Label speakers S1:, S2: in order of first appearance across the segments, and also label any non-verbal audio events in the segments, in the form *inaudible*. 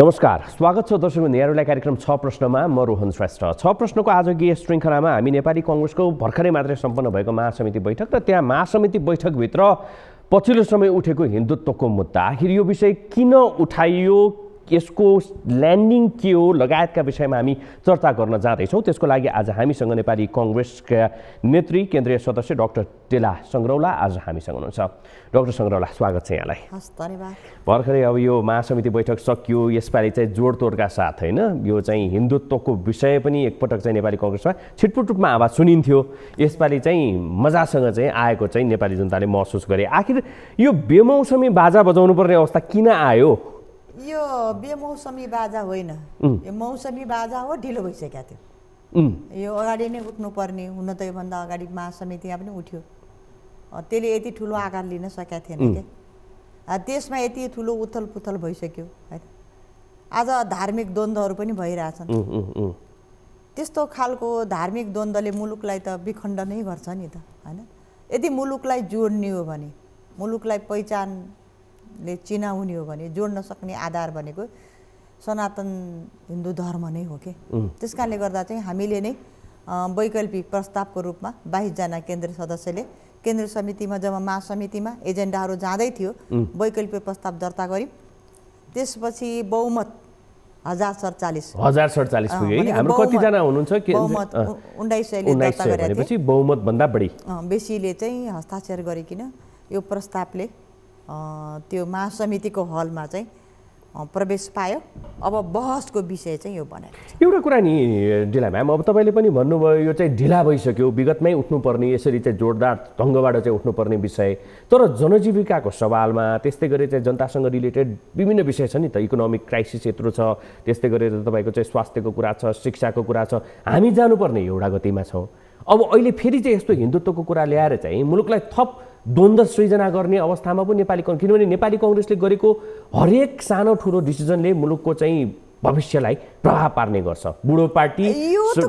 S1: नमस्कार स्वागत छ दर्शक यहाँहरूलाई कार्यक्रम छ प्रश्नमा म रोहन श्रेष्ठ छ प्रश्नको आजको श्रृङ्खलामा हामी नेपाली कङ्ग्रेसको भर्खरै मात्रै सम्पन्न भएको महासमिति बैठक र त्यहाँ महासमिति बैठकभित्र पछिल्लो समय उठेको हिन्दुत्वको मुद्दा आखिर यो विषय किन उठाइयो यसको ल्यान्डिङ के हो लगायतका विषयमा हामी चर्चा गर्न जाँदैछौँ त्यसको लागि आज हामीसँग नेपाली कङ्ग्रेसका नेत्री केन्द्रीय सदस्य डाक्टर टेला सङ्ग्रौला आज हामीसँग हुनुहुन्छ डाक्टर सङ्ग्रौला स्वागत छ यहाँलाई
S2: हस् धन्यवाद
S1: भर्खरै अब यो महासमिति बैठक सकियो यसपालि चाहिँ जोडतोडका साथ होइन यो चाहिँ हिन्दुत्वको विषय पनि एकपटक चाहिँ नेपाली कङ्ग्रेसमा छिटपुट रूपमा आवाज सुनिन्थ्यो यसपालि चाहिँ मजासँग चाहिँ आएको चाहिँ नेपाली जनताले महसुस गरे आखिर यो बेमौसमी बाजा बजाउनुपर्ने अवस्था किन आयो
S2: यो बेमौसमी बाजा होइन यो मौसमी बाजा हो ढिलो भइसकेको थियो यो अगाडि नै उठ्नुपर्ने हुन त योभन्दा अगाडि महासमिति यहाँ पनि उठ्यो त्यसले यति ठुलो आकार लिन सकेका थिएन क्या त्यसमा यति ठुलो उथल पुथल भइसक्यो है आज धार्मिक द्वन्द्वहरू पनि भइरहेछन् त्यस्तो खालको धार्मिक द्वन्द्वले मुलुकलाई त विखण्ड नै गर्छ नि त होइन यदि मुलुकलाई जोड्ने हो भने मुलुकलाई पहिचान ले चिनाउने हो भने जोड्न सक्ने आधार भनेको सनातन हिन्दू धर्म नै हो कि त्यस कारणले गर्दा चाहिँ हामीले नै वैकल्पिक प्रस्तावको रूपमा बाइसजना केन्द्र सदस्यले केन्द्र समितिमा जब महासमितिमा एजेन्डाहरू जाँदै थियो वैकल्पिक प्रस्ताव दर्ता गऱ्यौँ त्यसपछि बहुमत हजार सडचालिस हजार सडचालिस पुग्यो हाम्रो कतिजना हुनुहुन्छ बहुमत उन्नाइस सयले
S1: बहुमतभन्दा बढी
S2: बेसीले चाहिँ हस्ताक्षर गरिकन यो प्रस्तावले त्यो महासमितिको हलमा चाहिँ प्रवेश पायो अब बहसको विषय चाहिँ यो बनायो
S1: एउटा कुरा नि ढिला म्याम अब तपाईँले पनि भन्नुभयो यो चाहिँ ढिला भइसक्यो विगतमै उठ्नुपर्ने यसरी चाहिँ जोरदार ढङ्गबाट चाहिँ उठ्नुपर्ने विषय तर जनजीविकाको सवालमा त्यस्तै गरेर चाहिँ जनतासँग रिलेटेड विभिन्न विषय छ नि त इकोनोमिक क्राइसिस यत्रो छ त्यस्तै गरेर तपाईँको चाहिँ स्वास्थ्यको कुरा छ शिक्षाको कुरा छ हामी जानुपर्ने एउटा गतिमा छौँ अब अहिले फेरि चाहिँ यस्तो हिन्दुत्वको कुरा ल्याएर चाहिँ मुलुकलाई थप द्वन्द्व सृजना गर्ने अवस्थामा पो नेपाली कङ्ग्रेस किनभने नेपाली कङ्ग्रेसले गरेको हरेक सानो ठुलो डिसिजनले मुलुकको चाहिँ भविष्यलाई प्रभाव पार्ने गर्छ बुढो पार्टी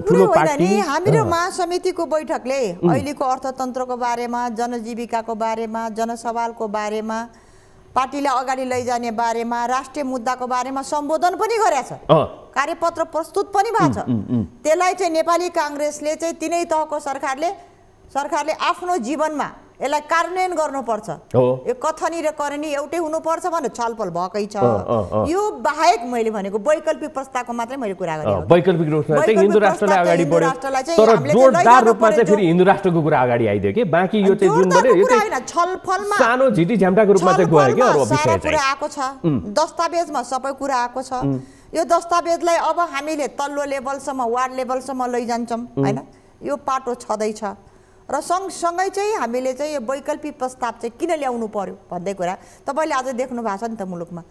S1: ठुलो पार्टी हाम्रो
S2: महासमितिको बैठकले अहिलेको अर्थतन्त्रको बारेमा जनजीविकाको बारेमा जनसवालको बारेमा पार्टीलाई अगाडि लैजाने बारेमा राष्ट्रिय मुद्दाको बारेमा सम्बोधन पनि गरेछ कार्यपत्र प्रस्तुत पनि भएको छ त्यसलाई चाहिँ नेपाली काङ्ग्रेसले चाहिँ तिनै तहको सरकारले सरकारले आफ्नो जीवनमा यसलाई कार्यान्वयन गर्नुपर्छ यो कथनी र करणी एउटै हुनुपर्छ भनेर छलफल भएकै छ यो बाहेक मैले भनेको वैकल्पिक प्रस्तावको मात्रै मैले कुरा गरेँ
S1: वैकल्पिक रूपमा चाहिँ हिन्दू राष्ट्रलाई अगाडि बढ्यो तर जोरदार रूपमा चाहिँ फेरि हिन्दू राष्ट्रको कुरा अगाडि आइदियो कि बाँकी यो चाहिँ जुन भने यो चाहिँ
S2: छलफलमा सानो
S1: झिटी झ्याम्टाको रूपमा चाहिँ गयो के अरु विषय पुरा आएको छ
S2: दस्तावेजमा सबै कुरा आएको छ यो दस्तावेजलाई अब हामीले तल्लो लेभलसम्म वार्ड लेभलसम्म लैजान्छौँ होइन यो पाटो छँदैछ र सँगसँगै चाहिँ हामीले चाहिँ यो वैकल्पिक प्रस्ताव चाहिँ किन ल्याउनु पर्यो भन्दै कुरा तपाईँले आज देख्नु भएको छ नि त मुलुकमा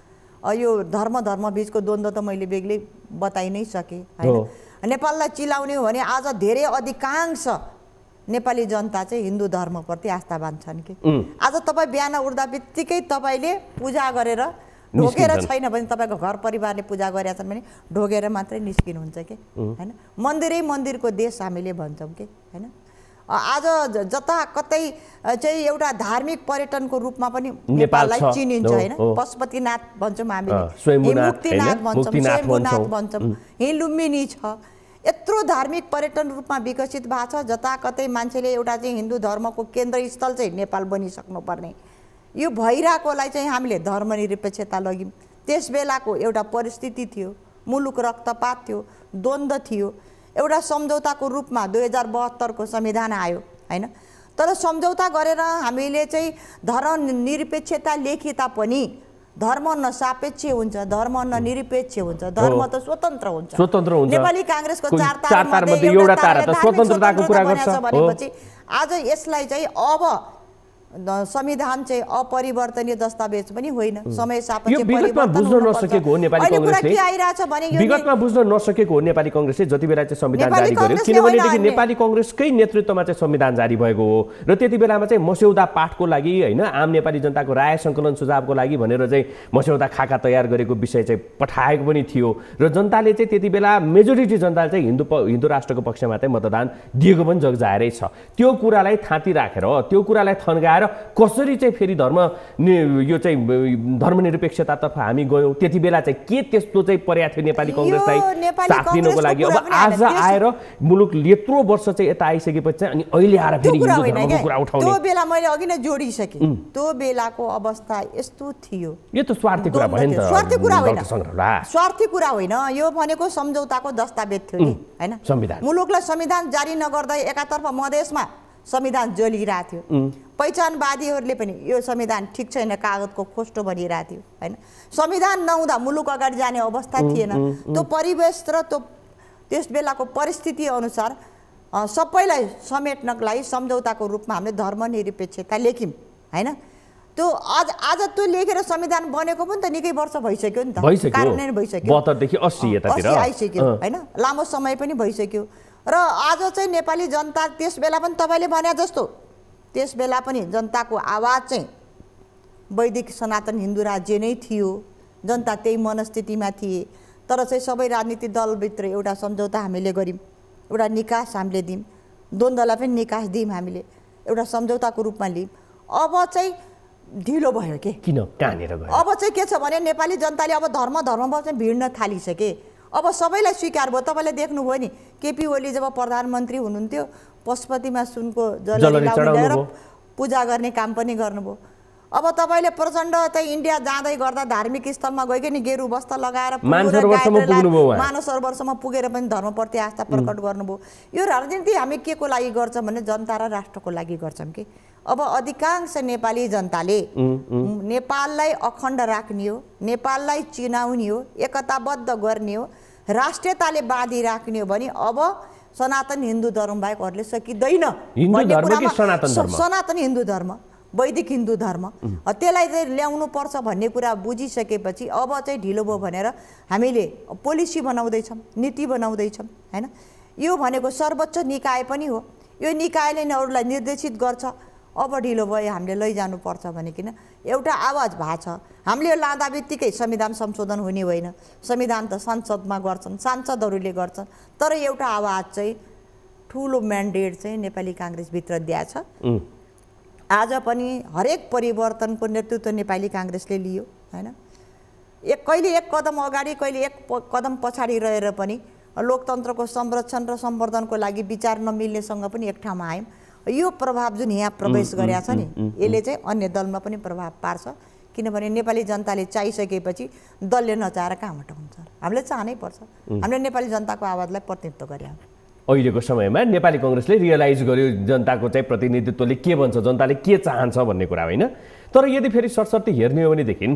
S2: यो धर्म धर्म बिचको द्वन्द्व त मैले बेग्लै बताइ नै सकेँ होइन नेपाललाई चिलाउने हो भने आज धेरै अधिकांश नेपाली जनता चाहिँ हिन्दू धर्मप्रति आस्थावान छन् कि आज तपाईँ बिहान उठ्दा बित्तिकै तपाईँले पूजा गरेर ढोकेर छैन भने तपाईँको घर परिवारले पूजा गरेका छन् भने ढोगेर मात्रै निस्किनुहुन्छ कि होइन मन्दिरै मन्दिरको देश हामीले भन्छौँ कि होइन आज जता कतै चाहिँ एउटा धार्मिक पर्यटनको रूपमा पनि नेपाललाई चिनिन्छ होइन पशुपतिनाथ भन्छौँ हामीले मुक्तिनाथ भन्छौँ भन्छौँ हिलुम्बिनी लुम्बिनी छ यत्रो धार्मिक पर्यटन रूपमा विकसित भएको छ जता कतै मान्छेले एउटा चाहिँ हिन्दू धर्मको केन्द्रस्थल चाहिँ नेपाल बनिसक्नुपर्ने यो भइरहेकोलाई चाहिँ हामीले धर्मनिरपेक्षता लग्यौँ त्यस बेलाको एउटा परिस्थिति थियो मुलुक रक्तपात थियो द्वन्द्व थियो एउटा सम्झौताको रूपमा दुई हजार बहत्तरको संविधान आयो होइन तर सम्झौता गरेर हामीले चाहिँ धर्म निरपेक्षता लेखे तापनि धर्म न सापेक्ष हुन्छ धर्म न निरपेक्ष हुन्छ धर्म त स्वतन्त्र हुन्छ स्वतन्त्र हुन्छ नेपाली काङ्ग्रेसको चार तारा एउटा तारा त स्वतन्त्रताको कुरा गर्छ भनेपछि आज यसलाई चाहिँ अब संविधान चाहिँ अपरिवर्तनीय दस्तावेज पनि होइन समय सापेक्ष
S1: नेपाली कङ्ग्रेसले जति बेला चाहिँ संविधान जारी गर्यो किनभने नेपाली कङ्ग्रेसकै नेतृत्वमा चाहिँ संविधान जारी भएको हो र त्यति बेलामा चाहिँ मस्यौदा पाठको लागि होइन आम नेपाली जनताको राय सङ्कलन सुझावको लागि भनेर चाहिँ मस्यौदा खाका तयार गरेको विषय चाहिँ पठाएको पनि थियो र जनताले चाहिँ त्यति बेला मेजोरिटी जनताले चाहिँ हिन्दू हिन्दू राष्ट्रको पक्षमा चाहिँ मतदान दिएको पनि जग्जाएरै छ त्यो कुरालाई थाँती राखेर त्यो कुरालाई थन्गाएर आएर कसरी चाहिँ फेरि धर्म यो चाहिँ धर्मनिरपेक्षतातर्फ हामी गयौँ त्यति बेला चाहिँ के त्यस्तो चाहिँ परेको थियो नेपाली कङ्ग्रेसलाई साथ दिनुको लागि अब आज आएर मुलुक यत्रो वर्ष चाहिँ यता आइसकेपछि चाहिँ अनि अहिले आएर फेरि कुरा उठाउने त्यो
S2: बेला मैले अघि नै जोडिसकेँ त्यो बेलाको अवस्था यस्तो थियो
S1: यो त स्वार्थी कुरा भयो नि त स्वार्थी कुरा होइन
S2: स्वार्थी कुरा होइन यो भनेको सम्झौताको दस्तावेज थियो नि होइन संविधान मुलुकलाई संविधान जारी नगर्दै एकातर्फ मधेसमा संविधान जलिरहेको थियो पहिचानवादीहरूले पनि यो संविधान ठिक छैन कागजको खोस्टो भनिरहेको थियो होइन संविधान नहुँदा मुलुक अगाडि जाने अवस्था थिएन त्यो परिवेश र त्यो त्यस बेलाको अनुसार सबैलाई समेट्नको लागि सम्झौताको रूपमा हामीले धर्मनिरपेक्षता लेख्यौँ होइन त्यो आज आज त्यो लेखेर संविधान बनेको पनि त निकै वर्ष भइसक्यो नि त कार्यान्वयन भइसक्यो
S1: अस्सी आइसक्यो होइन
S2: लामो समय पनि भइसक्यो र आज चाहिँ नेपाली जनता त्यस बेला पनि तपाईँले भने जस्तो त्यस बेला पनि जनताको आवाज चाहिँ वैदिक सनातन हिन्दू राज्य नै थियो जनता त्यही मनस्थितिमा थिए तर चाहिँ सबै राजनीतिक दलभित्र एउटा सम्झौता हामीले गऱ्यौँ एउटा निकास हामीले दियौँ द्वन्द्वलाई पनि निकास दियौँ हामीले एउटा सम्झौताको रूपमा लियौँ अब चाहिँ ढिलो भयो के
S1: किन कहाँनिर भयो
S2: अब चाहिँ के छ भने नेपाली जनताले अब धर्म धर्ममा चाहिँ भिड्न थालिसके अब सबैलाई स्वीकार भयो तपाईँले देख्नुभयो नि केपी ओली जब प्रधानमन्त्री हुनुहुन्थ्यो पशुपतिमा सुनको जलरी लगाएर पूजा गर्ने काम पनि गर्नुभयो अब तपाईँले प्रचण्ड चाहिँ इन्डिया जाँदै गर्दा धार्मिक स्थलमा गइकन गेरु वस्त्र लगाएर मानव सरोवरसम्म पुगेर पनि धर्मप्रति आस्था प्रकट गर्नुभयो यो राजनीति हामी के को लागि गर्छौँ भने जनता र राष्ट्रको लागि गर्छौँ कि अब अधिकांश नेपाली जनताले नेपाललाई अखण्ड राख्ने हो नेपाललाई चिनाउने हो एकताबद्ध गर्ने हो राष्ट्रियताले बाँधी राख्ने हो भने अब सनातन हिन्दू धर्म बाहेकहरूले अरूले सकिँदैन सनातन हिन्दू धर्म वैदिक हिन्दू धर्म त्यसलाई चाहिँ ल्याउनु पर्छ भन्ने कुरा बुझिसकेपछि अब चाहिँ ढिलो भयो भनेर हामीले पोलिसी बनाउँदैछौँ नीति बनाउँदैछौँ होइन यो भनेको सर्वोच्च निकाय पनि हो यो निकायले नै अरूलाई निर्देशित गर्छ अब ढिलो भयो हामीले लैजानुपर्छ किन एउटा आवाज भएको छ हामीले लाँदा बित्तिकै संविधान संशोधन हुने होइन संविधान त संसदमा गर्छन् सांसदहरूले गर्छन् तर एउटा आवाज चाहिँ ठुलो म्यान्डेट चाहिँ नेपाली काङ्ग्रेसभित्र दिएछ आज पनि हरेक परिवर्तनको नेतृत्व नेपाली काङ्ग्रेसले लियो होइन एक कहिले एक कदम अगाडि कहिले एक कदम पछाडि रहेर पनि लोकतन्त्रको संरक्षण र सम्वर्धनको लागि विचार नमिल्नेसँग पनि एक ठाउँमा आयौँ यो प्रभाव जुन यहाँ प्रवेश गरेका छ नि यसले चाहिँ अन्य दलमा पनि प्रभाव पार्छ किनभने नेपाली जनताले चाहिसकेपछि दलले नचाहेर कहाँबाट हुन्छ हामीले चाहनै पर्छ हामीले नेपाली जनताको आवाजलाई प्रतिनिधित्व गरे
S1: अहिलेको समयमा नेपाली कङ्ग्रेसले रियलाइज गर्यो जनताको चाहिँ प्रतिनिधित्वले के भन्छ जनताले के चाहन्छ भन्ने कुरा होइन तर यदि फेरि सरस्वती हेर्ने हो भनेदेखि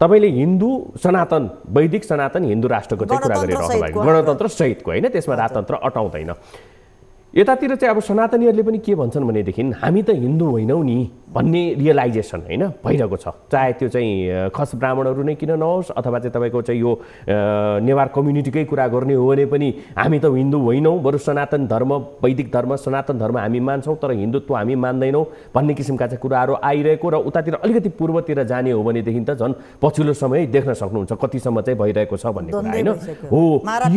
S1: तपाईँले हिन्दू सनातन वैदिक सनातन हिन्दू राष्ट्रको चाहिँ कुरा गरिरहनु भएको गणतन्त्र सहितको होइन त्यसमा राजतन्त्र अटाउँदैन यतातिर चाहिँ अब सनातनीहरूले पनि के भन्छन् भनेदेखि हामी त हिन्दू होइनौँ नि भन्ने रियलाइजेसन होइन भइरहेको छ चाहे त्यो चाहिँ खस ब्राह्मणहरू नै किन नहोस् अथवा चाहिँ तपाईँको चाहिँ यो नेवार कम्युनिटीकै कुरा गर्ने हो भने पनि हामी त हिन्दू होइनौँ बरु सनातन धर्म वैदिक धर्म सनातन धर्म हामी मान्छौँ तर हिन्दुत्व हामी मान्दैनौँ भन्ने किसिमका चाहिँ कुराहरू आइरहेको र उतातिर अलिकति पूर्वतिर जाने हो भनेदेखि त झन् पछिल्लो समय देख्न सक्नुहुन्छ कतिसम्म चाहिँ भइरहेको छ भन्ने कुरा होइन हो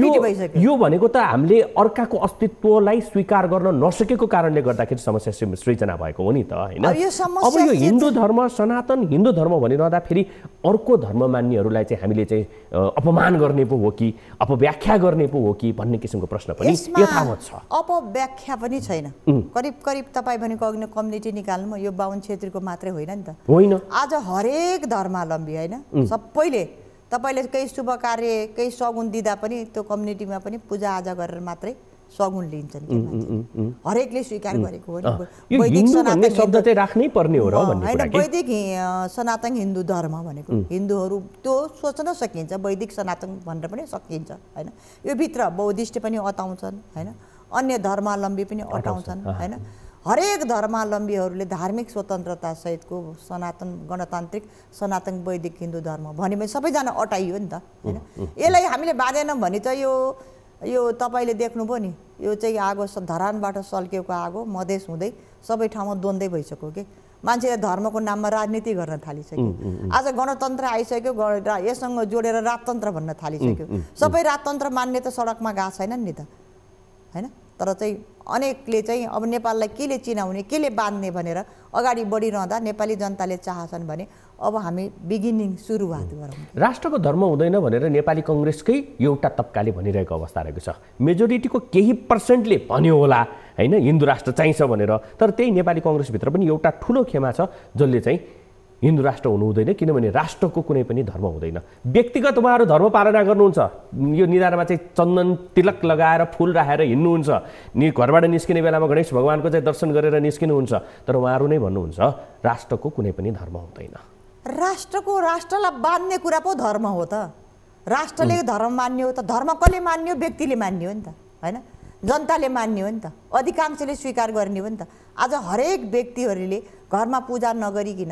S1: यो यो भनेको त हामीले अर्काको अस्तित्वलाई स्वीकार गर्न नसकेको कारणले गर्दाखेरि समस्या सृजना भएको हो नि त होइन अब यो हिन्दू धर्म सनातन हिन्दू धर्म भनिरहँदा फेरि अर्को धर्म मान्नेहरूलाई चाहिँ हामीले चाहिँ अपमान गर्ने पो हो कि अपव्याख्या गर्ने पो हो कि भन्ने किसिमको प्रश्न पनि यथावत छ
S2: अपव्याख्या पनि छैन करिब करिब तपाईँ भनेको अघि कम्युनिटी निकाल्नु यो बाहुन छेत्रीको मात्रै होइन नि त होइन आज हरेक धर्मावलम्बी होइन सबैले तपाईँले केही शुभ कार्य केही सगुन दिँदा पनि त्यो कम्युनिटीमा पनि पूजाआजा गरेर मात्रै सगुन लिन्छन् हरेकले स्वीकार गरेको हो होइन वैदिक सनातन हिन्दू धर्म भनेको हिन्दूहरू त्यो सोच्न सकिन्छ वैदिक सनातन भनेर पनि सकिन्छ होइन यो भित्र बौद्धिष्ट पनि अटाउँछन् होइन अन्य धर्मावलम्बी पनि अटाउँछन् होइन हरेक धर्मावलम्बीहरूले धार्मिक स्वतन्त्रता सहितको सनातन गणतान्त्रिक सनातन वैदिक हिन्दू धर्म भन्यो भने सबैजना अटाइयो नि त होइन यसलाई हामीले बाँधेनौँ भने त यो यो तपाईँले देख्नुभयो नि यो चाहिँ आगो धरानबाट सल्किएको आगो मधेस हुँदै सबै ठाउँमा द्वन्द्वै भइसक्यो कि मान्छेले धर्मको नाममा राजनीति गर्न थालिसक्यो आज गणतन्त्र आइसक्यो यससँग जोडेर राजतन्त्र भन्न थालिसक्यो सबै राजतन्त्र मान्ने त सडकमा गएको छैनन् नि त होइन तर चाहिँ अनेकले चाहिँ अब नेपाललाई केले चिनाउने केले बाँध्ने भनेर अगाडि बढिरहँदा नेपाली जनताले चाहन्छन् भने अब हामी बिगिनिङ सुरुवात गरौँ
S1: राष्ट्रको धर्म हुँदैन भनेर नेपाली कङ्ग्रेसकै एउटा तबकाले भनिरहेको अवस्था रहेको छ मेजोरिटीको केही पर्सेन्टले भन्यो होला होइन हिन्दू राष्ट्र चाहिन्छ भनेर तर त्यही नेपाली कङ्ग्रेसभित्र पनि एउटा ठुलो खेमा छ जसले चाहिँ हिन्दू राष्ट्र हुनु हुँदैन किनभने राष्ट्रको कुनै पनि धर्म हुँदैन व्यक्तिगत उहाँहरू धर्म पालना गर्नुहुन्छ यो निधारमा चाहिँ चन्दन तिलक लगाएर फुल राखेर हिँड्नुहुन्छ नि घरबाट निस्किने बेलामा गणेश भगवान्को चाहिँ दर्शन गरेर निस्किनुहुन्छ तर उहाँहरू नै भन्नुहुन्छ राष्ट्रको कुनै पनि धर्म हुँदैन
S2: राष्ट्रको राष्ट्रलाई बाँध्ने कुरा पो धर्म हो त राष्ट्रले धर्म मान्ने हो त धर्म कसले मान्यो व्यक्तिले मान्यो नि त होइन जनताले मान्ने हो नि त अधिकांशले स्वीकार गर्ने हो नि त आज हरेक व्यक्तिहरूले घरमा पूजा नगरिकन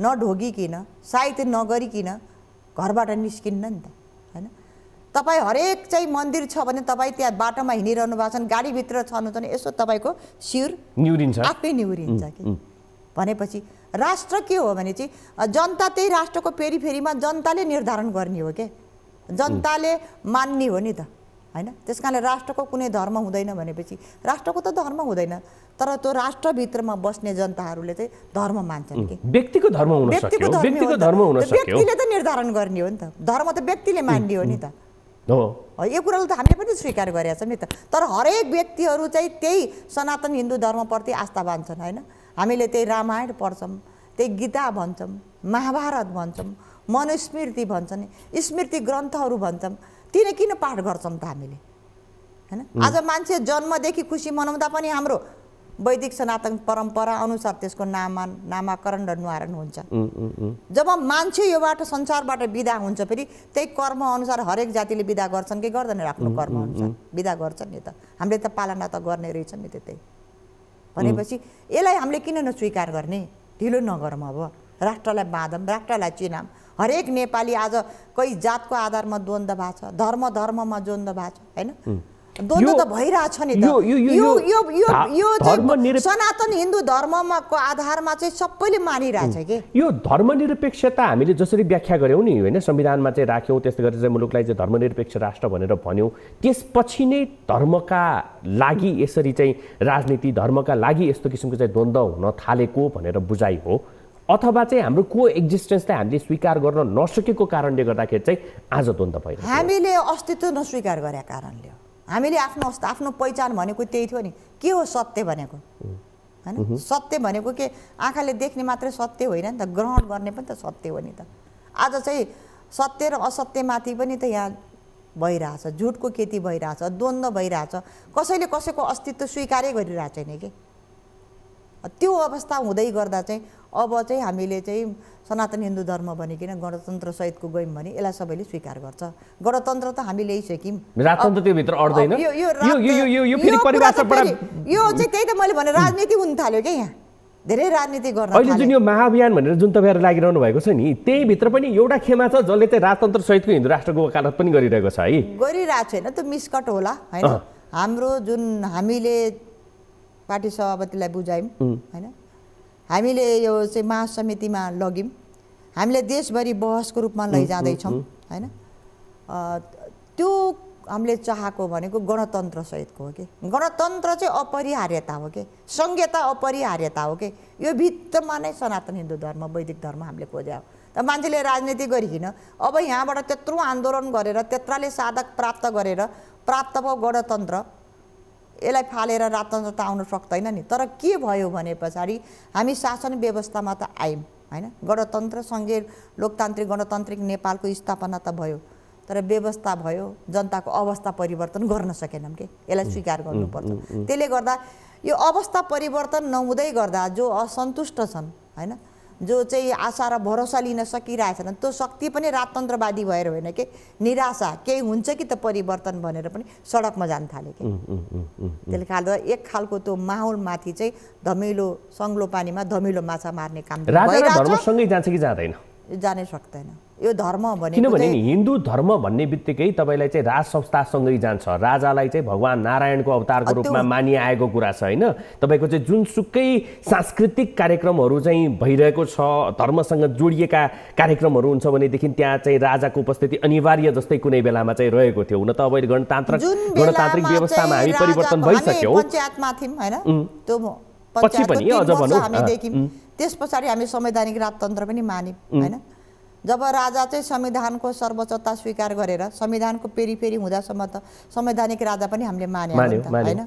S2: नढोगिकन साहित्य नगरिकन घरबाट निस्किन्न नि त होइन तपाईँ हरेक चाहिँ मन्दिर छ भने तपाईँ त्यहाँ बाटोमा हिँडिरहनु भएको छ भने गाडीभित्र छनु छ भने यसो तपाईँको सिउर निहुरिन्छ आफै निहुरिन्छ कि भनेपछि राष्ट्र के हो भने चाहिँ जनता त्यही राष्ट्रको फेरि फेरिमा जनताले निर्धारण गर्ने हो के जनताले मान्ने हो नि त होइन त्यस कारणले राष्ट्रको कुनै धर्म हुँदैन भनेपछि राष्ट्रको त धर्म हुँदैन तर त्यो राष्ट्रभित्रमा बस्ने जनताहरूले चाहिँ धर्म मान्छन् कि
S1: व्यक्तिको धर्म व्यक्तिको धर्म व्यक्तिले
S2: त निर्धारण गर्ने हो नि त धर्म त व्यक्तिले मान्ने हो नि त हो यो कुरालाई त हामीले पनि स्वीकार गरेका छौँ नि त तर हरेक व्यक्तिहरू चाहिँ त्यही सनातन हिन्दू धर्मप्रति आस्था छन् होइन हामीले त्यही रामायण पढ्छौँ त्यही गीता भन्छौँ महाभारत भन्छौँ मनुस्मृति भन्छन् स्मृति ग्रन्थहरू भन्छौँ तिने किन पाठ गर्छौँ त हामीले होइन आज मान्छे जन्मदेखि खुसी मनाउँदा पनि हाम्रो वैदिक सनातन परम्परा अनुसार त्यसको नामा नामाकरण र निवारण हुन्छ जब मान्छे यो बाटो संसारबाट विदा हुन्छ फेरि त्यही कर्म अनुसार हरेक जातिले विदा गर्छन् कि गर्दैन आफ्नो कर्म हुन्छ विदा गर्छन् नि त हामीले त पालना त गर्ने रहेछ नि त्यतै भनेपछि यसलाई हामीले किन नस्वीकार गर्ने ढिलो नगरौँ अब राष्ट्रलाई बाँधौँ राष्ट्रलाई चिनाम हरेक नेपाली आज कोही जातको आधारमा द्वन्द भएको छ धर्म धर्ममा द्वन्द भएको छ होइन द्वन्द त भइरहेछ नि त यो सनातन हिन्दू धर्मको आधारमा चाहिँ सबैले मानिरहेछ कि
S1: यो धर्मनिरपेक्षता हामीले जसरी व्याख्या गऱ्यौँ नि होइन संविधानमा चाहिँ राख्यौँ त्यस्तो गरेर चाहिँ मुलुकलाई चाहिँ धर्मनिरपेक्ष राष्ट्र भनेर भन्यौँ त्यसपछि नै धर्मका लागि यसरी चाहिँ राजनीति धर्मका लागि यस्तो किसिमको चाहिँ द्वन्द्व हुन थालेको भनेर बुझाइ हो अथवा चाहिँ हाम्रो को एक्जिस्टेन्सलाई हामीले स्वीकार गर्न नसकेको कारणले गर्दाखेरि चाहिँ आज द्वन्द भयो
S2: हामीले अस्तित्व नस्वीकार गरेका कारणले हामीले आफ्नो आफ्नो पहिचान भनेको त्यही थियो नि के हो सत्य भनेको होइन सत्य भनेको के आँखाले देख्ने मात्रै सत्य होइन नि त ग्रहण गर्ने पनि त सत्य हो नि त आज चाहिँ सत्य र असत्यमाथि पनि त यहाँ भइरहेछ झुटको खेती भइरहेछ द्वन्द्व भइरहेछ कसैले कसैको अस्तित्व स्वीकारै गरिरहेको छैन कि त्यो अवस्था हुँदै गर्दा चाहिँ अब चाहिँ हामीले चाहिँ सनातन हिन्दू धर्म भनिकन गणतन्त्र सहितको गयौँ भने यसलाई सबैले स्वीकार गर्छ गणतन्त्र त हामी ल्याइसक्यौँ यो चाहिँ त्यही त मैले भने राजनीति हुन थाल्यो क्या यहाँ धेरै राजनीति गर्न अहिले जुन यो
S1: महाअभियान भनेर जुन तपाईँहरू लागिरहनु भएको छ नि त्यही भित्र पनि एउटा खेमा छ जसले चाहिँ राजतन्त्र सहितको हिन्दू राष्ट्रको वकालत पनि गरिरहेको छ है
S2: गरिरहेको छैन त्यो मिसकट होला होइन हाम्रो जुन हामीले पार्टी सभापतिलाई बुझायौँ होइन हामीले यो चाहिँ महासमितिमा लग्यौँ हामीले देशभरि बहसको रूपमा लैजाँदैछौँ होइन त्यो हामीले चाहेको भनेको गणतन्त्र सहितको हो कि गणतन्त्र चाहिँ अपरिहार्यता हो कि सङ्घीयता अपरिहार्यता हो कि यो भित्रमा नै सनातन हिन्दू धर्म वैदिक धर्म हामीले खोज्या हो त मान्छेले राजनीति गरिकन अब यहाँबाट त्यत्रो आन्दोलन गरेर त्यत्राले साधक प्राप्त गरेर प्राप्त भयो गणतन्त्र यसलाई फालेर राजतन्त्र त आउन सक्दैन नि तर के भयो भने पछाडि हामी शासन व्यवस्थामा त आयौँ होइन गणतन्त्र सङ्घीय लोकतान्त्रिक गणतान्त्रिक नेपालको स्थापना त भयो तर व्यवस्था भयो जनताको अवस्था परिवर्तन गर्न सकेनौँ कि यसलाई स्वीकार गर्नुपर्छ त्यसले गर्दा यो अवस्था परिवर्तन नहुँदै गर्दा जो असन्तुष्ट छन् होइन जो चाहिँ आशा र भरोसा लिन सकिरहेछन् त्यो शक्ति पनि राजतन्त्रवादी भएर होइन कि निराशा केही हुन्छ कि त परिवर्तन भनेर पनि सडकमा जान थाले कि त्यसले गर्दा एक खालको त्यो माहौलमाथि चाहिँ धमिलो सङ्लो पानीमा धमिलो माछा मार्ने काम जान्छ कि जाँदैन जानै सक्दैन यो धर्म भने किनभने
S1: हिन्दू धर्म भन्ने बित्तिकै तपाईँलाई चाहिँ राज संस्थासँगै जान्छ राजालाई चाहिँ भगवान् नारायणको अवतारको रूपमा मानिआएको कुरा छ होइन तपाईँको चाहिँ जुनसुकै सांस्कृतिक कार्यक्रमहरू चाहिँ भइरहेको छ धर्मसँग जोडिएका कार्यक्रमहरू हुन्छ भनेदेखि त्यहाँ चाहिँ राजाको उपस्थिति अनिवार्य जस्तै कुनै बेलामा चाहिँ रहेको थियो हुन त अब गणतान्त्रिक गणतान्त्रिक व्यवस्थामा हामी परिवर्तन भइसक्यौँ
S2: पनि अझ भनौँ त्यस पछाडि हामी संवैधानिक राजतन्त्र पनि मान्यौँ होइन जब राजा चाहिँ संविधानको सर्वोच्चता स्वीकार गरेर संविधानको पेरी पेरी हुँदासम्म त संवैधानिक राजा पनि हामीले मान्यौँ होइन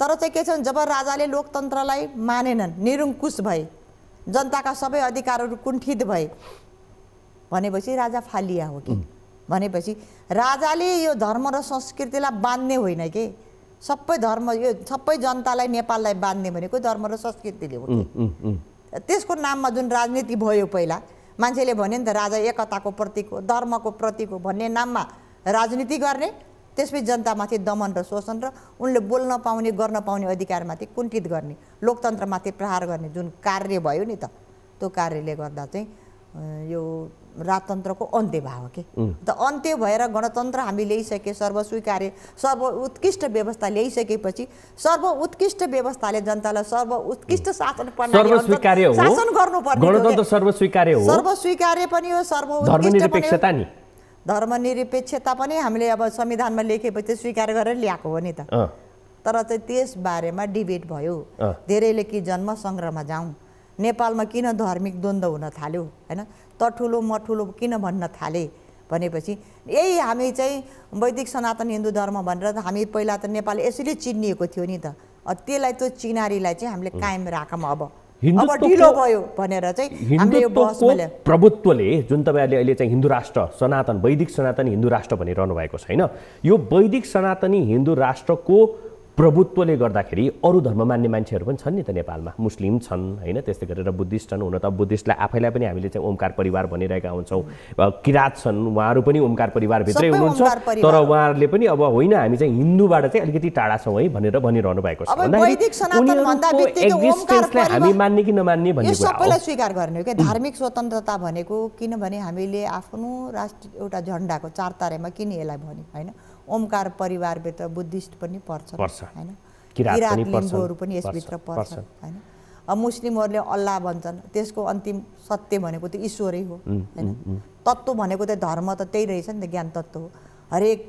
S2: तर चाहिँ के छ जब राजाले लोकतन्त्रलाई मानेनन् निरुङ्कुश भए जनताका सबै अधिकारहरू कुण्ठित भए भनेपछि राजा फालिया हो कि भनेपछि राजाले यो धर्म र संस्कृतिलाई बाँध्ने होइन कि सबै धर्म यो सबै जनतालाई नेपाललाई बाँध्ने भनेको धर्म र संस्कृतिले हो कि त्यसको नाममा जुन राजनीति भयो पहिला मान्छेले भन्यो नि त राजा एकताको प्रतीक हो धर्मको प्रतीक हो भन्ने नाममा राजनीति गर्ने त्यसपछि जनतामाथि दमन र शोषण र उनले बोल्न पाउने गर्न पाउने अधिकारमाथि कुण्ठित गर्ने लोकतन्त्रमाथि प्रहार गर्ने जुन कार्य भयो नि त त्यो कार्यले गर्दा चाहिँ यो राजतन्त्रको अन्त्य भयो कि त अन्त्य भएर गणतन्त्र हामी ल्याइसके सर्वस्वीकार्य सर्व उत्कृष्ट व्यवस्था ल्याइसकेपछि सर्व उत्कृष्ट व्यवस्थाले जनतालाई सर्व उत्कृष्ट शासन शासन गर्नुपर्ने गणतन्त्र
S1: सर्वस्वीकार्य हो
S2: सर्वस्वीकार्य पनि हो सर्व उत्कृष्ट धर्मनिरपेक्षता पनि हामीले अब संविधानमा लेखेपछि स्वीकार गरेर ल्याएको हो नि त तर चाहिँ त्यस बारेमा डिबेट भयो धेरैले कि जन्म सङ्ग्रहमा जाउँ नेपालमा किन धार्मिक द्वन्द्व हुन थाल्यो होइन त ठुलो म ठुलो किन भन्न थाले भनेपछि यही हामी चाहिँ वैदिक सनातन हिन्दू धर्म भनेर हामी पहिला त नेपाल यसरी चिनिएको थियो नि त त्यसलाई त्यो चिनारीलाई चाहिँ हामीले कायम राखौँ अब अब ढिलो भयो भनेर चाहिँ हामीले
S1: प्रभुत्वले जुन तपाईँहरूले अहिले चाहिँ हिन्दू राष्ट्र सनातन वैदिक सनातन हिन्दू राष्ट्र भनिरहनु भएको छैन यो वैदिक सनातनी हिन्दू राष्ट्रको प्रभुत्वले गर्दाखेरि अरू धर्म मान्ने मान्छेहरू पनि छन् नि त नेपालमा मुस्लिम छन् होइन त्यस्तै गरेर बुद्धिस्ट छन् हुन त बुद्धिस्टलाई आफैलाई पनि हामीले चाहिँ ओमकार परिवार भनिरहेका हुन्छौँ किराँत छन् उहाँहरू पनि ओमकार परिवारभित्रै हुनुहुन्छ तर उहाँहरूले पनि अब होइन हामी चाहिँ हिन्दूबाट चाहिँ अलिकति टाढा छौँ है भनेर भनिरहनु भएको छ
S2: एक्जिस्टेन्सलाई हामी
S1: मान्ने कि नमान्ने भन्ने
S2: स्वीकार गर्ने हो धार्मिक स्वतन्त्रता भनेको किनभने हामीले आफ्नो राष्ट्र एउटा झन्डाको चार तारेमा किन यसलाई भन्यो होइन ओमकार परिवारभित्र बुद्धिस्ट पनि पर्छ होइन किराँत लिम्बूहरू पनि यसभित्र पर्छ होइन अब मुस्लिमहरूले अल्लाह भन्छन् त्यसको अन्तिम सत्य भनेको त ईश्वरै हो होइन तत्त्व भनेको त धर्म त त्यही रहेछ नि त ज्ञान तत्त्व हो हरेक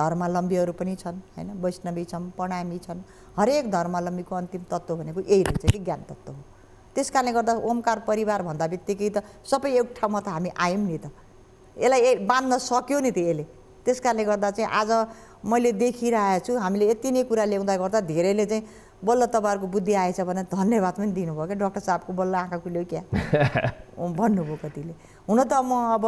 S2: धर्मावलम्बीहरू पनि छन् होइन वैष्णवी छन् प्रणामी छन् हरेक धर्मावलम्बीको अन्तिम तत्त्व भनेको यही रहेछ कि ज्ञान तत्त्व हो त्यस कारणले गर्दा ओमकार परिवार भन्दा बित्तिकै त सबै एक ठाउँमा त हामी आयौँ नि त यसलाई बाँध्न सक्यो नि त यसले त्यस कारणले गर्दा चाहिँ आज मैले देखिरहेको छु हामीले यति नै कुरा ल्याउँदा गर्दा धेरैले चाहिँ बल्ल तपाईँहरूको बुद्धि आएछ भने धन्यवाद पनि दिनुभयो क्या डक्टर साहबको बल्ल आँखा खुल्यो क्या *laughs* भन्नुभयो कतिले हुन त म अब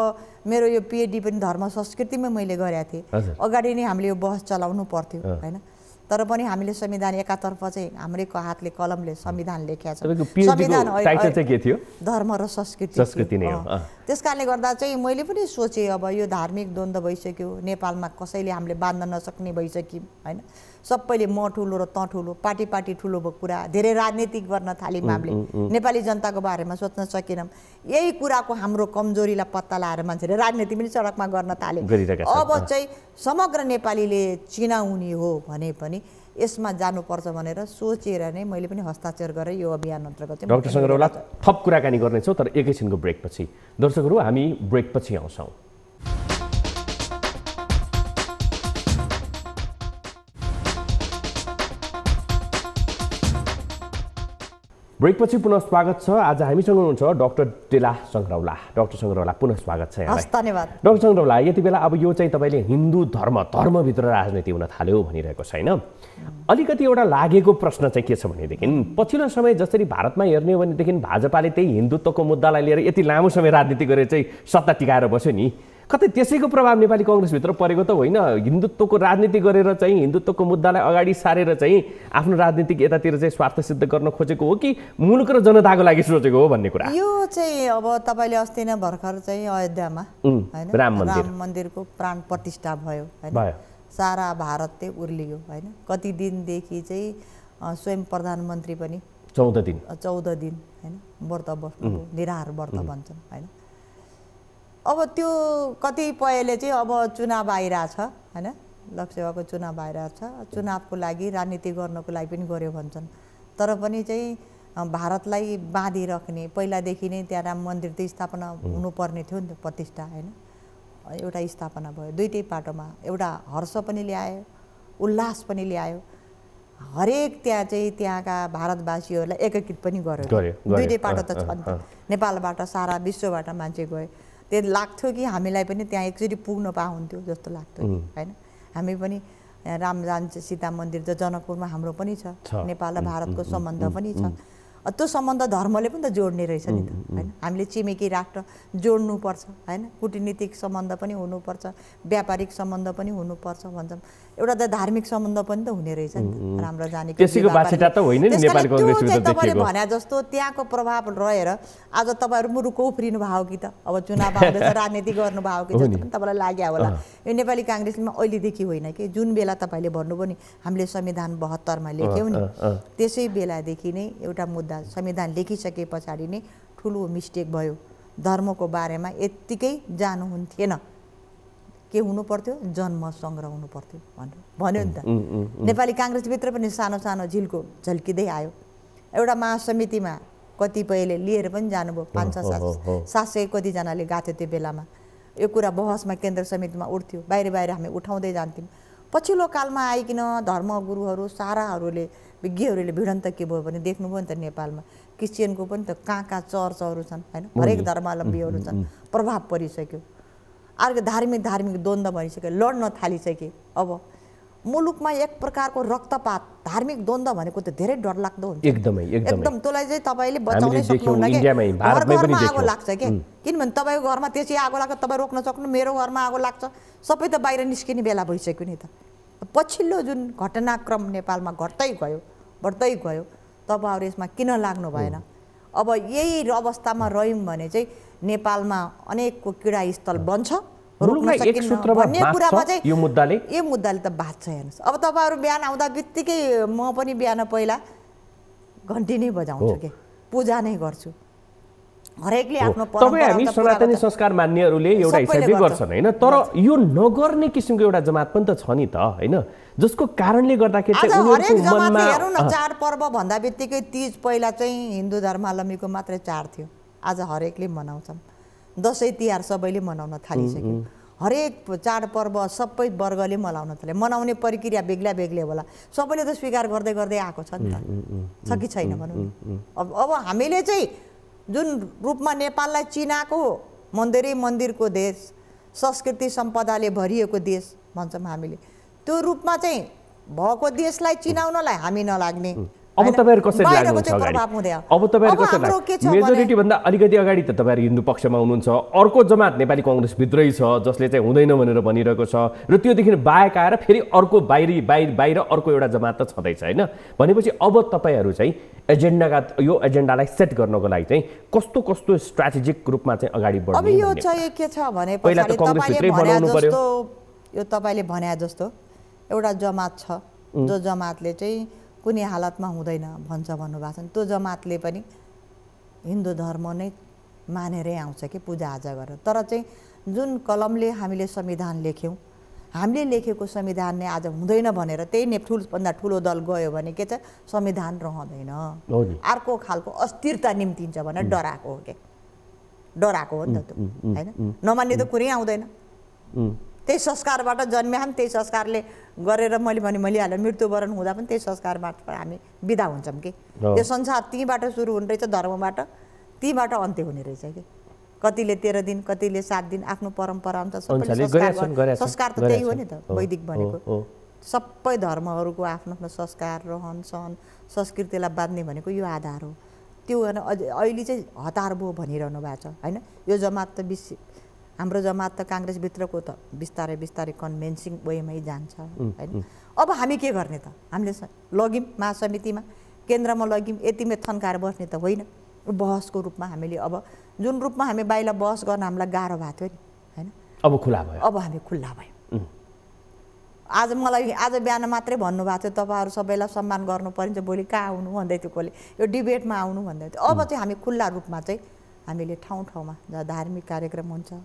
S2: मेरो यो पिएचडी पनि धर्म संस्कृतिमै मैले गरेको थिएँ अगाडि नै हामीले यो बहस चलाउनु पर्थ्यो होइन तर पनि हामीले संविधान एकातर्फ चाहिँ हाम्रैको हातले कलमले संविधान लेख्या छ संविधान धर्म र संस्कृति नै त्यस कारणले गर्दा चाहिँ मैले पनि सोचेँ अब यो धार्मिक द्वन्द्व भइसक्यो नेपालमा कसैले हामीले बाँध्न नसक्ने भइसक्यौँ होइन सबैले म ठुलो र तँ ठुलो पार्टी पार्टी ठुलो भएको कुरा धेरै राजनीतिक गर्न थाल्यौँ हामीले नेपाली जनताको बारेमा सोच्न सकेनौँ यही कुराको हाम्रो कमजोरीलाई पत्ता लगाएर मान्छेले राजनीति पनि सडकमा गर्न थाले अब चाहिँ समग्र नेपालीले चिनाउने हो भने पनि यसमा जानुपर्छ भनेर सोचेर नै मैले पनि हस्ताक्षर गरेँ यो अभियान अन्तर्गत डाक्टर सङ्ग्रौला
S1: थप कुराकानी गर्नेछौँ तर एकैछिनको ब्रेकपछि दर्शकहरू हामी ब्रेकपछि आउँछौँ ब्रेकपछि पुनः स्वागत छ आज हामीसँग हुनुहुन्छ डक्टर डेला सङ्ग्रौला डक्टर सङ्ग्रौला पुनः स्वागत छ यहाँलाई धन्यवाद डक्टर सङ्ग्रौला यति बेला अब यो चाहिँ तपाईँले हिन्दू धर्म धर्मभित्र राजनीति हुन थाल्यो भनिरहेको छैन अलिकति एउटा लागेको प्रश्न चाहिँ के छ भनेदेखि पछिल्लो समय जसरी भारतमा हेर्ने हो भनेदेखि भाजपाले त्यही हिन्दुत्वको मुद्दालाई लिएर यति लामो समय राजनीति गरेर चाहिँ सत्ता टिकाएर बस्यो नि कतै त्यसैको प्रभाव नेपाली कङ्ग्रेसभित्र परेको त होइन हिन्दुत्वको राजनीति गरेर चाहिँ हिन्दुत्वको मुद्दालाई अगाडि सारेर चाहिँ आफ्नो राजनीतिक यतातिर चाहिँ स्वार्थ सिद्ध गर्न खोजेको हो कि मुलुक र जनताको लागि सोचेको हो भन्ने कुरा
S2: यो चाहिँ अब तपाईँले अस्ति नै भर्खर चाहिँ अयोध्यामा होइन राम मन्दिरको प्राण प्रतिष्ठा भयो होइन सारा भारत चाहिँ उर्लियो होइन कति दिनदेखि चाहिँ स्वयं प्रधानमन्त्री पनि चौध दिन चौध दिन होइन व्रत बस्नु निराहार व्रत भन्छन् होइन अब त्यो कतिपयले चाहिँ अब चुनाव आइरहेछ होइन लोकसेवाको चुनाव आइरहेछ चुनावको लागि राजनीति गर्नको लागि पनि गऱ्यो भन्छन् तर पनि चाहिँ भारतलाई बाँधिराख्ने पहिलादेखि नै त्यहाँ राम मन्दिर त स्थापना हुनुपर्ने थियो नि त प्रतिष्ठा होइन एउटा स्थापना भयो दुइटै पाटोमा एउटा हर्ष पनि ल्यायो उल्लास पनि ल्यायो हरेक त्यहाँ चाहिँ त्यहाँका भारतवासीहरूलाई एकीकृत पनि गर्यो दुइटै पाटो त छ नेपालबाट सारा विश्वबाट मान्छे गयो त्यो लाग्थ्यो कि हामीलाई पनि त्यहाँ एकचोटि पुग्न पा हुन्थ्यो जस्तो लाग्थ्यो होइन हामी पनि राम जान्छ सीता मन्दिर त जनकपुरमा हाम्रो पनि छ नेपाल र भारतको सम्बन्ध पनि छ त्यो सम्बन्ध धर्मले पनि त जोड्ने रहेछ नि त होइन हामीले छिमेकी राष्ट्र जोड्नुपर्छ होइन कुटनीतिक सम्बन्ध पनि हुनुपर्छ व्यापारिक सम्बन्ध पनि हुनुपर्छ भन्छौँ एउटा त धार्मिक सम्बन्ध पनि त हुने रहेछ नि त राम्रो जानेको तपाईँले भने जस्तो त्यहाँको प्रभाव रहेर आज तपाईँहरू मुरुको उफ्रिनु भएको कि त अब चुनाव आउँदैछ *laughs* राजनीति गर्नुभयो कि जस्तो पनि तपाईँलाई लाग्यो होला यो नेपाली काङ्ग्रेसमा अहिलेदेखि होइन कि जुन बेला तपाईँले भन्नुभयो नि हामीले संविधान बहत्तरमा लेख्यौँ नि त्यसै बेलादेखि नै एउटा मुद्दा संविधान संविधान लेखिसके पछाडि नै ठुलो मिस्टेक भयो धर्मको बारेमा यत्तिकै जानुहुन्थेन के हुनु पर्थ्यो जन्म सङ्ग्रह हुनु पर्थ्यो भन्यो भन्यो नि त नेपाली काङ्ग्रेसभित्र पनि सानो सानो झिल्को झल्किँदै आयो एउटा महासमितिमा कतिपयले लिएर पनि जानुभयो पाँच छ सात सात सय कतिजनाले गएको थियो त्यो बेलामा यो कुरा बहसमा केन्द्र समितिमा उठ्थ्यो बाहिर बाहिर हामी उठाउँदै जान्थ्यौँ पछिल्लो कालमा आइकन धर्मगुरुहरू साराहरूले विज्ञहरूले भिडन्त के भयो भने देख्नुभयो नि त नेपालमा क्रिस्चियनको पनि त कहाँ कहाँ चर्चहरू छन् होइन हरेक धर्मावलम्बीहरू छन् प्रभाव परिसक्यो अर्को धार्मिक धार्मिक द्वन्द्व भइसक्यो लड्न थालिसके अब मुलुकमा एक प्रकारको रक्तपात धार्मिक द्वन्द्व भनेको त धेरै डरलाग्दो
S1: हुन्छ एकदमै एकदम
S2: त्यसलाई चाहिँ तपाईँले बचाउनै सक्नुहुन्न घरमा आगो लाग्छ कि किनभने तपाईँको घरमा त्यसै आगो लाग्छ तपाईँ रोक्न सक्नु मेरो घरमा आगो लाग्छ सबै त बाहिर निस्किने बेला भइसक्यो नि त पछिल्लो जुन घटनाक्रम नेपालमा घट्दै गयो बढ्दै गयो तपाईँहरू यसमा किन लाग्नु भएन अब यही अवस्थामा रह्यौँ भने चाहिँ नेपालमा अनेकको क्रीडास्थल बन्छ रोक्न एक सूत्रमा यो मुद्दाले यो मुद्दाले त छ हेर्नुहोस् अब तपाईँहरू बिहान आउँदा बित्तिकै म पनि बिहान पहिला घन्टी नै बजाउँछु के पूजा नै गर्छु हरेकले आफ्नो हामी
S1: सनातनी संस्कार मान्नेहरूले एउटा हिसाबले गर्छन् होइन तर यो नगर्ने किसिमको एउटा जमात पनि त छ नि त होइन जसको कारणले गर्दाखेरि
S2: चाडपर्व भन्दा बित्तिकै तिज पहिला चाहिँ हिन्दू धर्मावलम्बीको मात्रै चाड थियो आज हरेकले मनाउँछन् दसैँ तिहार सबैले मनाउन थालिसक्यो हरेक चाडपर्व सबै वर्गले मनाउन थाले मनाउने प्रक्रिया बेग्ला बेग्लै होला सबैले त स्वीकार गर्दै गर्दै आएको छ नि त छ कि छैन भनौँ अब अब हामीले चाहिँ जुन रूपमा नेपाललाई चिनाएको मन्दिरै मन्दिरको देश संस्कृति सम्पदाले भरिएको देश भन्छौँ हामीले त्यो रूपमा चाहिँ भएको देशलाई चिनाउनलाई हामी नलाग्ने अब तपाईँहरू कसरी लाग्नुहुन्छ अगाडि अब तपाईँहरू कसरी मेजोरिटी
S1: भन्दा अलिकति अगाडि त तपाईँहरू हिन्दू पक्षमा हुनुहुन्छ अर्को जमात नेपाली कङ्ग्रेसभित्रै छ जसले चाहिँ हुँदैन भनेर भनिरहेको छ र त्योदेखि बाहेक आएर फेरि अर्को बाहिरी बाहिर बाहिर अर्को एउटा जमात त छँदैछ होइन भनेपछि अब तपाईँहरू चाहिँ एजेन्डाका यो एजेन्डालाई सेट गर्नको लागि चाहिँ कस्तो कस्तो स्ट्राटेजिक रूपमा चाहिँ अगाडि बढ्नु
S2: पर्यो यो तपाईँले भने जस्तो एउटा जमात छ जो जमातले चाहिँ कुनै हालतमा हुँदैन भन्छ भन्नुभएको छ त्यो जमातले पनि हिन्दू धर्म नै मानेरै आउँछ कि पूजाआजा गरेर तर चाहिँ जुन कलमले हामीले संविधान लेख्यौँ हामीले लेखेको संविधान नै आज हुँदैन भनेर त्यही नै ठुलभन्दा ठुलो दल गयो भने के छ संविधान रहँदैन अर्को खालको अस्थिरता निम्तिन्छ भनेर डराएको हो क्या डराएको हो नि त त्यो होइन नमान्ने त कुरै आउँदैन त्यही संस्कारबाट जन्म्या पनि त्यही संस्कारले गरेर मैले भने मैले हालेँ मृत्युवरण हुँदा पनि त्यही संस्कारबाट हामी विदा हुन्छौँ कि त्यो संसार तीबाट सुरु हुने रहेछ धर्मबाट तीबाट अन्त्य हुने रहेछ कि कतिले तेह्र दिन कतिले सात दिन आफ्नो परम्परा अनुसार संस्कार त त्यही हो नि त वैदिक भनेको सबै धर्महरूको आफ्नो आफ्नो संस्कार रहन सहन संस्कृतिलाई बाँध्ने भनेको यो आधार हो त्यो अहिले चाहिँ हतार भयो भनिरहनु भएको छ होइन यो जमात त विश्व हाम्रो जमात त काङ्ग्रेसभित्रको त बिस्तारै बिस्तारै कन्भेन्सिङ वेमै जान्छ होइन अब हामी के गर्ने त हामीले लग्यौँ महासमितिमा केन्द्रमा लग्यौँ यतिमै थन्काएर बस्ने त होइन बहसको रूपमा हामीले अब जुन रूपमा हामी बाहिर बहस गर्न हामीलाई गाह्रो भएको थियो नि होइन अब खुल्ला भयो अब हामी खुल्ला भयौँ आज मलाई आज बिहान मात्रै भन्नुभएको थियो तपाईँहरू सबैलाई सम्मान गर्नु परिन्छ भोलि कहाँ आउनु भन्दै थियो कसले यो डिबेटमा आउनु भन्दै थियो अब चाहिँ हामी खुल्ला रूपमा चाहिँ हामीले ठाउँ ठाउँमा धार्मिक कार्यक्रम हुन्छ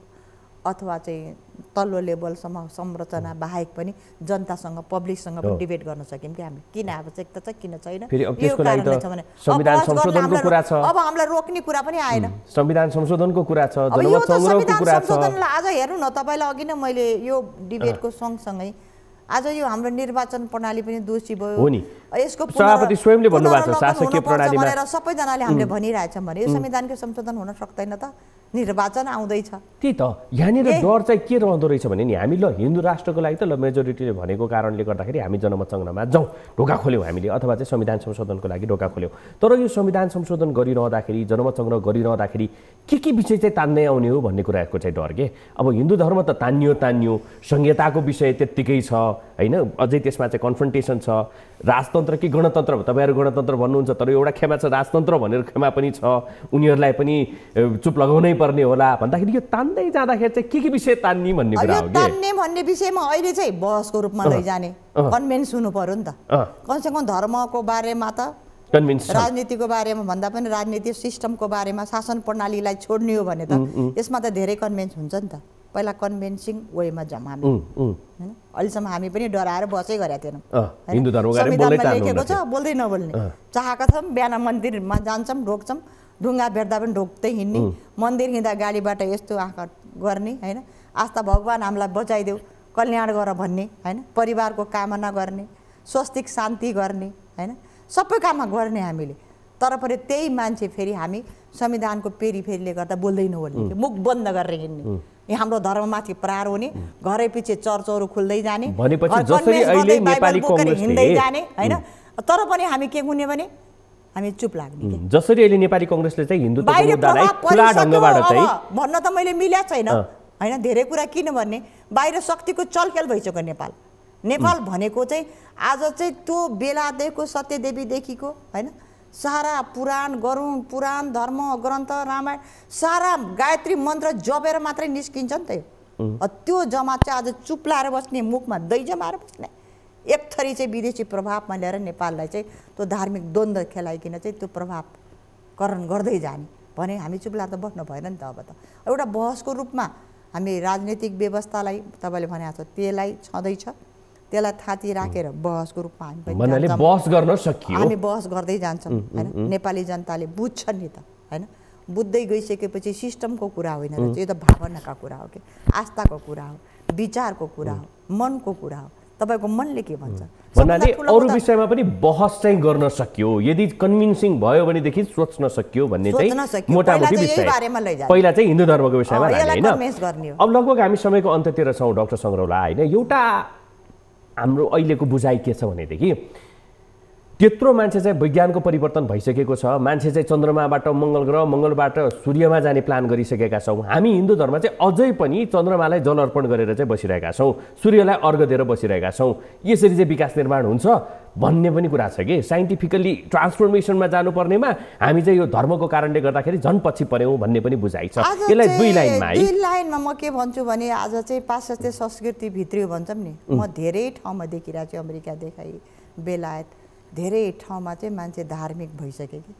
S2: अथवा चाहिँ तल्लो लेभलसम्म संरचना बाहेक पनि जनतासँग पब्लिकसँग पनि डिबेट गर्न सक्यौँ कि हामी किन आवश्यकता छ किन छैन अब हामीलाई रोक्ने कुरा पनि आएन
S1: संविधान संशोधनको कुरा छ संशोधनलाई
S2: आज हेर्नु न तपाईँलाई अघि नै मैले यो डिबेटको सँगसँगै आज यो हाम्रो निर्वाचन प्रणाली पनि दोषी भयो यसको सभापति स्वयंले भन्नुभएको छ शासकीय प्रणालीमा सबैजनाले हामीले भनिरहेछौँ भने यो संविधानको संशोधन हुन सक्दैन त निर्वाचन आउँदैछ त्यही त
S1: यहाँनिर डर चाहिँ के रहँदो रहेछ भने नि हामी ल हिन्दू राष्ट्रको लागि त ल मेजोरिटीले भनेको कारणले गर्दाखेरि हामी जनमतसङ्ग्रमा जाउँ ढोका खोल्यौँ हामीले अथवा चाहिँ संविधान संशोधनको लागि ढोका खोल्यौँ तर यो संविधान संशोधन गरिरहँदाखेरि जनमतसङ्ग्रह गरिरहँदाखेरि के के विषय चाहिँ तान्दै आउने हो भन्ने कुराको चाहिँ डर के अब हिन्दू धर्म त तानियो तानियो संहिताको विषय त्यत्तिकै छ होइन अझै त्यसमा चाहिँ कन्फ्रन्टेसन छ राजतन्त्र कि गणतन्त्र तपाईँहरू गणतन्त्र भन्नुहुन्छ तर एउटा खेमा छ राजतन्त्र भनेर खेमा पनि छ उनीहरूलाई पनि चुप लगाउनै पर्ने होला भन्दाखेरि यो तान्दै जाँदाखेरि चाहिँ के के विषय तान्ने भन्ने कुरा हो तान्ने
S2: भन्ने विषयमा अहिले चाहिँ बहसको रूपमा लैजाने कन्भेन्स हुनु पर्यो नि त कमसेकम धर्मको बारेमा त राजनीतिको बारेमा भन्दा पनि राजनीति सिस्टमको बारेमा शासन प्रणालीलाई छोड्ने हो भने त यसमा त धेरै कन्भेन्स हुन्छ नि त पहिला कन्भेन्सिङ वेमा जाउँ हामी होइन अहिलेसम्म हामी पनि डराएर बसै गरेका थिएनौँ संविधानमा लेखेको छ बोल्दै नबोल्ने चाहेका छौँ बिहान मन्दिरमा जान्छौँ रोक्छौँ ढुङ्गा भेट्दा पनि ढोक्दै हिँड्ने मन्दिर हिँड्दा गाडीबाट यस्तो आँखा गर्ने होइन आस्था भगवान् हामीलाई बचाइदेऊ कल्याण गर भन्ने होइन परिवारको कामना गर्ने स्वस्तिक शान्ति गर्ने होइन सबै काममा गर्ने हामीले तर पनि त्यही मान्छे फेरि हामी संविधानको पेरी फेरिले गर्दा बोल्दैन भने मुख बन्द गरेर हिँड्ने हाम्रो धर्ममाथि प्रहार हुने घरै पछि चर्चहरू खुल्दै जाने हिँड्दै जाने होइन तर पनि हामी के हुने भने हामी चुप लाग्ने
S1: जसरी अहिले नेपाली कङ्ग्रेसले चाहिँ हिन्दू खुला ढङ्गबाट चाहिँ
S2: भन्न त मैले मिल्या छैन होइन धेरै कुरा किन भन्ने बाहिर शक्तिको चलखेल भइसक्यो नेपाल नेपाल भनेको चाहिँ आज चाहिँ त्यो बेलादेखिको सत्यदेवीदेखिको होइन सारा पुराण गरुङ पुराण धर्म ग्रन्थ रामायण सारा गायत्री मन्त्र जपेर मात्रै निस्किन्छ नि त त्यो जमात चाहिँ आज चुप लाएर बस्ने मुखमा दैजमाएर जमाएर बस्ने एक थरी चाहिँ विदेशी प्रभावमा ल्याएर नेपाललाई चाहिँ त्यो धार्मिक द्वन्द्व खेलाइकन चाहिँ त्यो प्रभावकरण गर्दै जाने भने हामी चुप्ला त बस्नु भएन नि त अब त एउटा बहसको रूपमा हामी राजनैतिक व्यवस्थालाई तपाईँले भने छ त्यसलाई छँदैछ त्यसलाई थाती राखेर बहसको रूपमा हामी पनि बहस गर्न सकियो हामी बहस गर्दै जान्छौँ होइन नेपाली जनताले बुझ्छन् नि त होइन बुझ्दै गइसकेपछि सिस्टमको कुरा होइन यो त भावनाका कुरा हो कि आस्थाको कुरा हो विचारको कुरा हो मनको कुरा हो तपाईँको मनले के भन्छ
S1: भन्नाले अरू विषयमा पनि बहस चाहिँ गर्न सकियो यदि कन्भिन्सिङ भयो भनेदेखि सोच्न सकियो भन्ने चाहिँ मोटामोटी विषय पहिला चाहिँ हिन्दू धर्मको विषयमा होइन अब लगभग हामी समयको अन्त्यतिर छौँ डक्टर सङ्ग्रौला होइन एउटा हाम्रो अहिलेको बुझाइ के छ भनेदेखि त्यत्रो मान्छे चाहिँ विज्ञानको परिवर्तन भइसकेको छ मान्छे चाहिँ चन्द्रमाबाट मङ्गल ग्रह मङ्गलबाट सूर्यमा जाने प्लान गरिसकेका छौँ हामी हिन्दू धर्म चाहिँ अझै पनि चन्द्रमालाई जल अर्पण गरेर चाहिँ बसिरहेका छौँ सूर्यलाई अर्घ दिएर बसिरहेका छौँ यसरी चाहिँ विकास निर्माण हुन्छ भन्ने पनि कुरा छ कि साइन्टिफिकल्ली ट्रान्सफर्मेसनमा जानुपर्नेमा हामी चाहिँ यो धर्मको कारणले गर्दाखेरि झन् पछि पऱ्यौँ भन्ने पनि बुझाइ छ यसलाई दुई लाइनमा है दुई
S2: लाइनमा म के भन्छु भने आज चाहिँ पाश्चात्य संस्कृति भित्रियो भन्छौँ नि म धेरै ठाउँमा देखिरहेको छु अमेरिका देखाइ बेलायत धेरै ठाउँमा चाहिँ मान्छे धार्मिक भइसके कि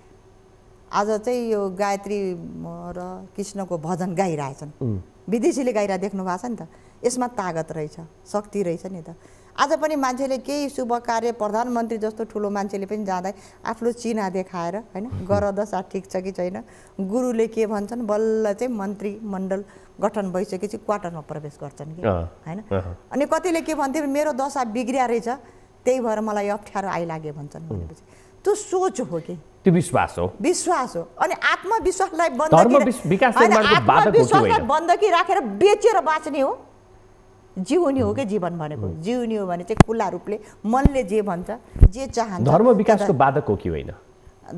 S2: आज चाहिँ यो गायत्री र कृष्णको भजन गाइरहेछन् विदेशीले गाइरहेको देख्नु भएको छ नि त यसमा तागत रहेछ शक्ति रहेछ नि त आज पनि मान्छेले केही शुभ कार्य प्रधानमन्त्री जस्तो ठुलो मान्छेले पनि जाँदा आफ्नो चिना देखाएर होइन गरदशा ठिक छ कि छैन गुरुले के भन्छन् बल्ल चाहिँ मन्त्री मण्डल गठन भइसकेपछि क्वार्टरमा प्रवेश गर्छन् कि होइन अनि कतिले के भन्थ्यो मेरो दशा बिग्रिया रहेछ त्यही भएर मलाई अप्ठ्यारो आइलाग्यो भन्छन् भनेपछि त्यो सोच हो कि
S1: त्यो विश्वास हो
S2: विश्वास हो अनि आत्मविश्वासलाई बन्द आत्मविश्वासलाई बन्दकी राखेर बेचेर बाँच्ने हो जिउने हो कि जीवन भनेको जिउने हो भने चाहिँ खुल्ला रूपले मनले जे भन्छ जे चाहन्छ धर्म विकासको
S1: बाधक हो कि होइन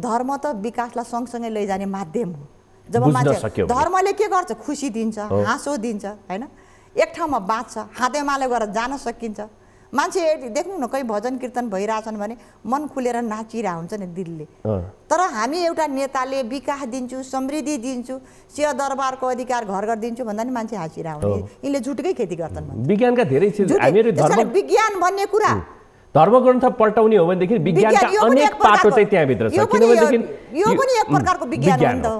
S2: धर्म त विकासलाई सँगसँगै लैजाने माध्यम हो जब मान्छे धर्मले के गर्छ खुसी दिन्छ हाँसो दिन्छ होइन एक ठाउँमा बाँच्छ हातेमालो गरेर जान सकिन्छ मान्छे देख्नु न कहीँ भजन कीर्तन भइरहेछन् भने मन खुलेर नाचिरहेको हुन्छ नि दिलले तर हामी एउटा नेताले विकास दिन्छु समृद्धि दिन्छु सेवा दरबारको अधिकार घर घर दिन्छु भन्दा नि मान्छे हाँसिरहेको यिनले झुटकै खेती गर्छन् विज्ञानका धेरै विज्ञान भन्ने कुरा
S1: धर्मग्रन्थ पल्टाउने हो भनेदेखि विज्ञानका अनेक पाटो चाहिँ त्यहाँभित्र छ किनभनेदेखि यो पनि एक प्रकारको विज्ञान हो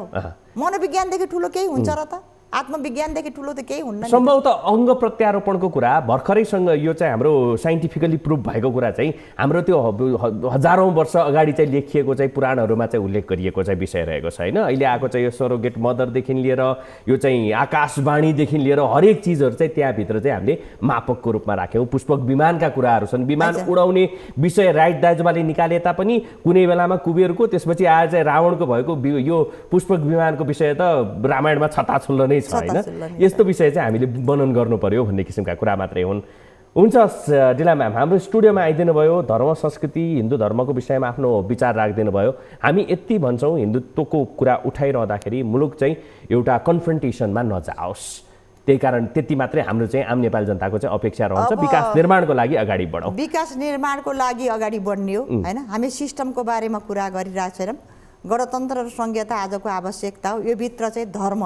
S2: मनोविज्ञानदेखि ठुलो केही हुन्छ र त आत्मविज्ञानदेखि ठुलो त केही हुन्न त
S1: अङ्ग प्रत्यारोपणको कुरा भर्खरैसँग यो चाहिँ हाम्रो साइन्टिफिकली प्रुभ भएको कुरा चाहिँ हाम्रो त्यो हजारौँ वर्ष अगाडि चाहिँ लेखिएको चाहिँ पुराणहरूमा चाहिँ उल्लेख गरिएको चाहिँ विषय रहेको छ होइन अहिले आएको चाहिँ यो सरोगेट मदरदेखि लिएर यो चाहिँ आकाशवाणीदेखि लिएर हरेक चिजहरू चाहिँ त्यहाँभित्र चाहिँ हामीले मापकको रूपमा राख्यौँ पुष्पक विमानका कुराहरू छन् विमान उडाउने विषय राइट दाजुभाले निकाले तापनि कुनै बेलामा कुबेरको त्यसपछि आएर चाहिँ रावणको भएको यो पुष्पक विमानको विषय त रामायणमा छताछुल्ल नै नै छ होइन यस्तो विषय चाहिँ हामीले वर्णन गर्नु पर्यो भन्ने किसिमका कुरा मात्रै हुन् हुन्छ डिला म्याम हाम्रो स्टुडियोमा आइदिनु भयो धर्म संस्कृति हिन्दू धर्मको विषयमा आफ्नो विचार राखिदिनु भयो हामी यति भन्छौँ हिन्दुत्वको कुरा उठाइरहँदाखेरि मुलुक चाहिँ एउटा कन्फ्रन्टेसनमा नजाओस् त्यही कारण त्यति मात्रै हाम्रो चाहिँ आम नेपाली जनताको चाहिँ अपेक्षा रहन्छ विकास निर्माणको लागि अगाडि बढाउँ
S2: विकास निर्माणको लागि अगाडि बढ्ने हो होइन हामी सिस्टमको बारेमा कुरा गरिरहेको छैनौँ गणतन्त्र र संहिता आजको आवश्यकता हो यो भित्र चाहिँ धर्म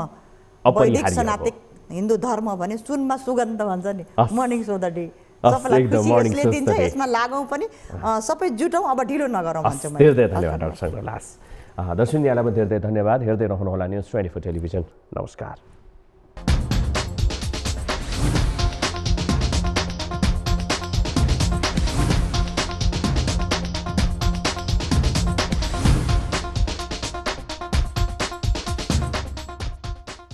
S2: वैदिक सनातिक हिन्दू धर्म भने सुनमा सुगन्ध भन्छ नि मर्निङ सो द डे यसले दिन्छ यसमा पनि सबै अब ढिलो भन्छु पनि धेरै
S1: धेरै धन्यवाद हेर्दै रहनुहोला न्युज ट्वेन्टी फोर टेलिभिजन नमस्कार